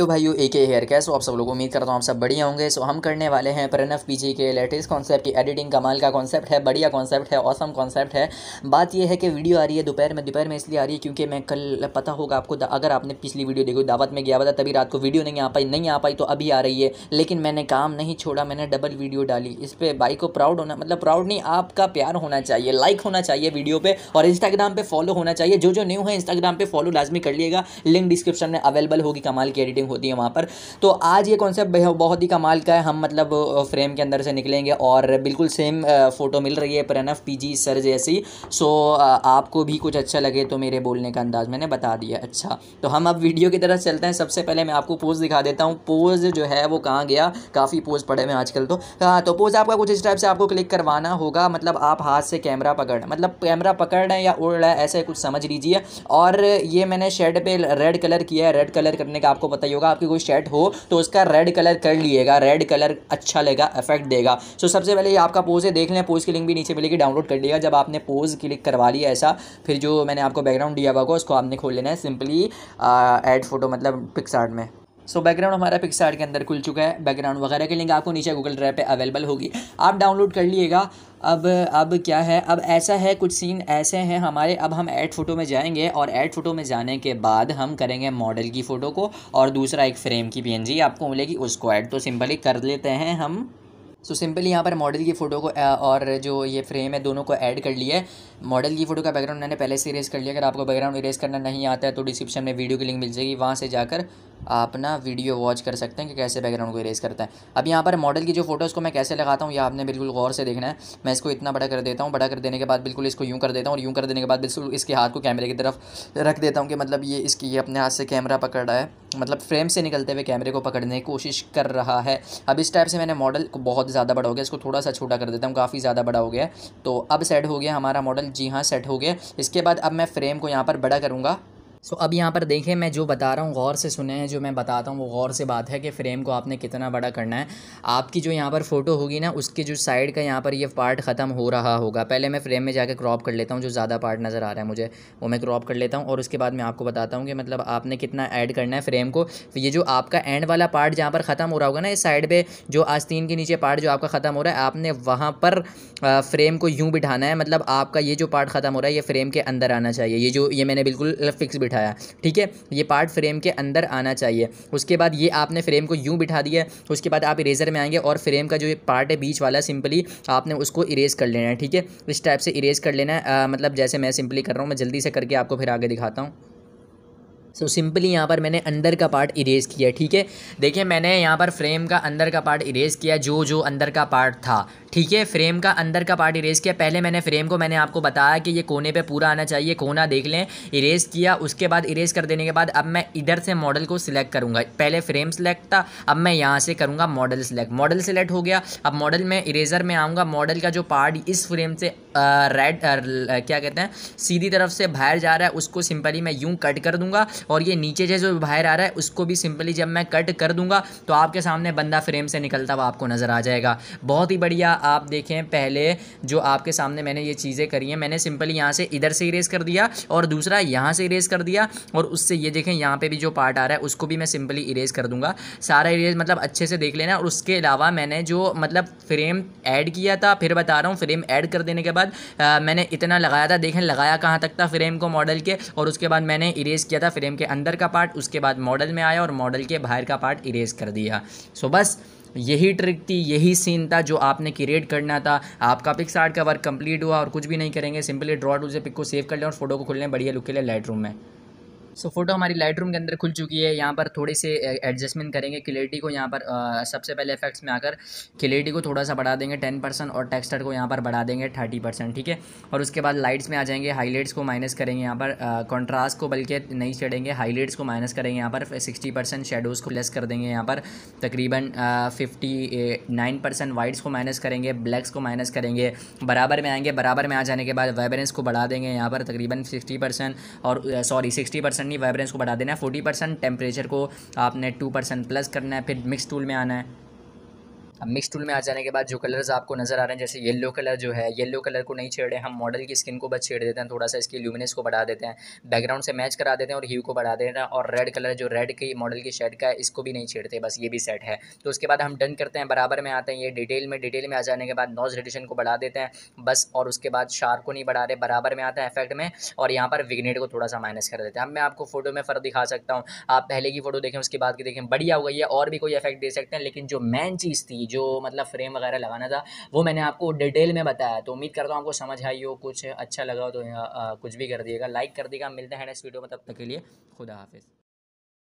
hello U A के hair कैसो आप सब लोग उम्मीद करता हूँ आप सब बढ़िया होंगे सो तो हम करने वाले हैं प्रणव पी के लेटेस्ट कॉन्सेप्ट की एडिटिंग कमाल का कॉन्सेप्ट है बढ़िया कॉन्सेप्ट है औसम कॉन्सेप्ट है बात यह है कि वीडियो आ रही है दोपहर में दोपहर में इसलिए आ रही है क्योंकि मैं कल पता होगा आपको अगर आपने पिछली वीडियो देखी दावत में गया हुआ था तभी रात को वीडियो नहीं आ पाई नहीं आ पाई तो अभी आ रही है लेकिन मैंने काम नहीं छोड़ा मैंने डबल वीडियो डाली इस पर भाई को प्राउड होना मतलब प्राउड नहीं आपका प्यार होना चाहिए लाइक होना चाहिए वीडियो पर और इंस्टाग्राम पर फॉलो होना चाहिए जो जो न्यू है इंस्टाग्राम पर फॉलो लाजमी कर लिएगा लिंक डिस्क्रिप्शन में अवेलेबल होगी कमाल की एडिटिंग बिल्डिंग होती है वहाँ पर तो आज ये कॉन्सेप्ट बहुत ही कमाल का है हम मतलब फ्रेम के अंदर से निकलेंगे और बिल्कुल सेम फ़ोटो मिल रही है प्रणव पीजी सर जैसी सो आपको भी कुछ अच्छा लगे तो मेरे बोलने का अंदाज़ मैंने बता दिया अच्छा तो हम अब वीडियो की तरफ चलते हैं सबसे पहले मैं आपको पोज़ दिखा देता हूँ पोज़ जो है वो कहाँ गया काफ़ी पोज़ पड़े हुए आजकल तो हाँ तो पोज़ आपका कुछ इस टाइप से आपको क्लिक करवाना होगा मतलब आप हाथ से कैमरा पकड़ मतलब कैमरा पकड़ रहे हैं या उड़ रहा है ऐसे कुछ समझ लीजिए और ये मैंने शेड पे रेड कलर किया है रेड कलर करने का आपको पता चाहिए होगा आपकी कोई शर्ट हो तो उसका रेड कलर कर लीजिएगा रेड कलर अच्छा लगेगा इफेक्ट देगा सो सबसे पहले ये आपका पोज है देख लें पोज की लिंक भी नीचे मिलेगी डाउनलोड कर लिया जब आपने पोज क्लिक करवा लिया ऐसा फिर जो मैंने आपको बैकग्राउंड दिया हुआ उसको आपने खोल लेना है सिंपली एड फोटो मतलब पिक्सार्ट में सो so, बैकग्राउंड हमारा पिक्सार्ट के अंदर खुल चुका है बैकग्राउंड वगैरह की लिंक आपको नीचे गूगल ड्राइव पे अवेलेबल होगी आप डाउनलोड कर लिएगा अब अब क्या है अब ऐसा है कुछ सीन ऐसे हैं हमारे अब हम ऐड फ़ोटो में जाएंगे और ऐड फ़ोटो में जाने के बाद हम करेंगे मॉडल की फ़ोटो को और दूसरा एक फ्रेम की पी आपको मिलेगी उसको ऐड तो सिंपली कर लेते हैं हम सो सिंपली यहाँ पर मॉडल की फ़ोटो को और जो ये फ्रेम है दोनों को ऐड कर लिया है मॉडल की फ़ोटो का बैकग्राउंड मैंने पहले से इरेज कर लिया अगर आपको बैकग्राउंड इरेज करना नहीं आता है तो डिस्क्रिप्शन में वीडियो की लिंक मिल जाएगी वहाँ से जाकर आप ना वीडियो वॉच कर सकते हैं कि कैसे बैकग्राउंड को इरेज करता है अब यहाँ पर मॉडल की जो फोटो उसको मैं कैसे लगाता हूँ ये आपने बिल्कुल गौर से देखना है मैं इसको इतना बड़ा कर देता हूँ बड़ा कर देने के बाद बिल्कुल इसको यूँ कर देता हूँ और यूँ कर देने के बाद बिल्कुल इसके हाथ को कैमरे की तरफ रख देता हूँ कि मतलब ये इसकी ये अपने हाथ से कैमरा पकड़ रहा है मतलब फ्रेम से निकलते हुए कैमरे को पकड़ने की कोशिश कर रहा है अब इस टाइप से मैंने मॉडल को बहुत ज़्यादा बड़ा हो गया इसको थोड़ा सा छोटा कर देता हूँ काफ़ी ज़्यादा बड़ा हो गया तो अब सेट हो गया हमारा मॉडल जी हाँ सेट हो गया इसके बाद अब मैं फ्रेम को यहाँ पर बड़ा करूँगा सो अब यहाँ पर देखें मैं जो बता रहा हूँ गौर से सुने हैं जो मैं बताता हूँ वो गौर से बात है कि फ्रेम को आपने कितना बड़ा करना है आपकी जो यहाँ पर फ़ोटो होगी ना उसके जो साइड का यहाँ पर ये पार्ट ख़त्म हो रहा होगा पहले मैं फ्रेम में जाकर क्रॉप कर लेता हूँ जो ज़्यादा पार्ट नज़र आ रहा है मुझे वो मैं क्रॉप कर लेता हूँ और उसके बाद मैं आपको बताता हूँ कि मतलब आपने कितना ऐड करना है फ्रेम को तो ये जो आपका एंड वाला पार्ट जहाँ पर ख़त्म हो रहा होगा ना इस साइड पर जो आस्तीन के नीचे पार्ट जो आपका ख़त्म हो रहा है आपने वहाँ पर फ्रेम को यूँ बिठाना है मतलब आपका ये जो पार्ट ख़त्म हो रहा है ये फ्रेम के अंदर आना चाहिए ये जो ये मैंने बिल्कुल फिक्स बिठा बिठाया ठीक है ये पार्ट फ्रेम के अंदर आना चाहिए उसके बाद ये आपने फ्रेम को यूँ बिठा दिया उसके बाद आप इरेजर में आएंगे और फ्रेम का जो ये पार्ट है बीच वाला सिंपली आपने उसको इरेज कर लेना है ठीक है इस टाइप से इरेज कर लेना है मतलब जैसे मैं सिंपली कर रहा हूँ मैं जल्दी से करके आपको फिर आगे दिखाता हूँ सो सिंपली यहाँ पर मैंने अंदर का पार्ट इरेज़ किया ठीक है देखिए मैंने यहाँ पर फ्रेम का अंदर का पार्ट इरेज़ किया जो जो अंदर का पार्ट था ठीक है फ्रेम का अंदर का पार्ट इरेज किया पहले मैंने फ्रेम को मैंने आपको बताया कि ये कोने पे पूरा आना चाहिए कोना देख लें इरेज किया उसके बाद इरेज कर देने के बाद अब मैं इधर से मॉडल को सिलेक्ट करूँगा पहले फ्रेम सिलेक्ट था अब मैं यहाँ से करूँगा मॉडल सिलेक्ट मॉडल सिलेक्ट हो गया अब मॉडल में इरेजर में आऊँगा मॉडल का जो पार्ट इस फ्रेम से रेड क्या कहते हैं सीधी तरफ से बाहर जा रहा है उसको सिंपली मैं यूँ कट कर दूँगा और ये नीचे से जो बाहर आ रहा है उसको भी सिंपली जब मैं कट कर दूँगा तो आपके सामने बंदा फ्रेम से निकलता हुआ आपको नज़र आ जाएगा बहुत ही बढ़िया आप देखें पहले जो आपके सामने मैंने ये चीज़ें करी हैं मैंने सिंपली यहाँ से इधर से इरेज कर दिया और दूसरा यहाँ से इरेज कर दिया और उससे ये देखें यहाँ पर भी जो पार्ट आ रहा है उसको भी मैं सिंपली इरेज कर दूँगा सारा इरेज मतलब अच्छे से देख लेना और उसके अलावा मैंने जो मतलब फ्रेम ऐड किया था फिर बता रहा हूँ फ्रेम ऐड कर देने के बाद आ, मैंने इतना लगाया था देखें लगाया कहाँ तक था फ्रेम को मॉडल के और उसके बाद मैंने इरेज किया था फ्रेम के अंदर का पार्ट उसके बाद मॉडल में आया और मॉडल के बाहर का पार्ट इरेज कर दिया सो बस यही ट्रिक थी यही सीन था जो आपने क्रिएट करना था आपका पिक्स आर्ट का वर्क कंप्लीट हुआ और कुछ भी नहीं करेंगे सिंपली ड्रॉ टू से पिक को सेव कर लें और फोटो को खुल लें बढ़िया लुक के लिए लाइट रूम में सो फोटो हमारी लाइट के अंदर खुल चुकी है यहाँ पर थोड़ी से एडजस्टमेंट करेंगे क्लियरिटी को यहाँ पर आ, सबसे पहले इफेक्ट्स में आकर क्लियरिटी को थोड़ा सा बढ़ा देंगे टेन परसेंट और टेक्स्टर को यहाँ पर बढ़ा देंगे थर्टी परसेंट ठीक है और उसके बाद लाइट्स में आ जाएंगे हाईलाइट्स को माइनस करेंगे यहाँ पर कॉन्ट्रास्ट को बल्कि नहीं छेड़ेंगे हाईलाइट्स को माइनस करेंगे यहाँ पर सिक्सटी परसेंट शेडोज़ को प्लस कर देंगे यहाँ पर तकरीबन फिफ्टी नाइन परसेंट वाइट्स को माइनस करेंगे ब्लैक्स को माइनस करेंगे बराबर में आएंगे बराबर में आ जाने के बाद वेबरेंस को बढ़ा देंगे यहाँ पर तकरीबन सिक्सटी परसेंट और सॉरी सिक्सटी परसेंट परसेंट नहीं वाइब्रेंस को बढ़ा देना है फोर्टी परसेंट टेम्परेचर को आपने टू परसेंट प्लस करना है फिर मिक्स टूल में आना है मिक्स टूल में आ जाने के बाद जो कलर्स आपको नज़र आ रहे हैं जैसे येलो कलर जो है येलो कलर को नहीं छेड़े हम मॉडल की स्किन को बस छेड़ देते हैं थोड़ा सा इसकी ल्यूमिनस को बढ़ा देते हैं बैकग्राउंड से मैच करा देते हैं और ह्यू को बढ़ा देते हैं और रेड कलर जो रेड की मॉडल की शेड का है इसको भी नहीं छेड़ते बस ये भी सेट है तो उसके बाद हम डन करते हैं बराबर में आते हैं ये डिटेल में डिटेल में आ जाने के बाद नॉज रेडिशन को बढ़ा देते हैं बस और उसके बाद शार को नहीं बढ़ा रहे बराबर में आता है इफेक्ट में और यहाँ पर विग्नेट को थोड़ा सा माइनस कर देते हैं अब मैं आपको फोटो में फ़र्क दिखा सकता हूँ आप पहले की फ़ोटो देखें उसके बाद की देखें बढ़िया हो गई है और भी कोई इफेक्ट दे सकते हैं लेकिन जो मेन चीज़ थी जो मतलब फ्रेम वगैरह लगाना था वो मैंने आपको डिटेल में बताया तो उम्मीद करता हूँ आपको समझ आई हो कुछ अच्छा लगा हो तो कुछ भी कर दिएगा लाइक कर देगा मिलते हैं नेक्स्ट वीडियो में तब तक के लिए खुदा हाफिज़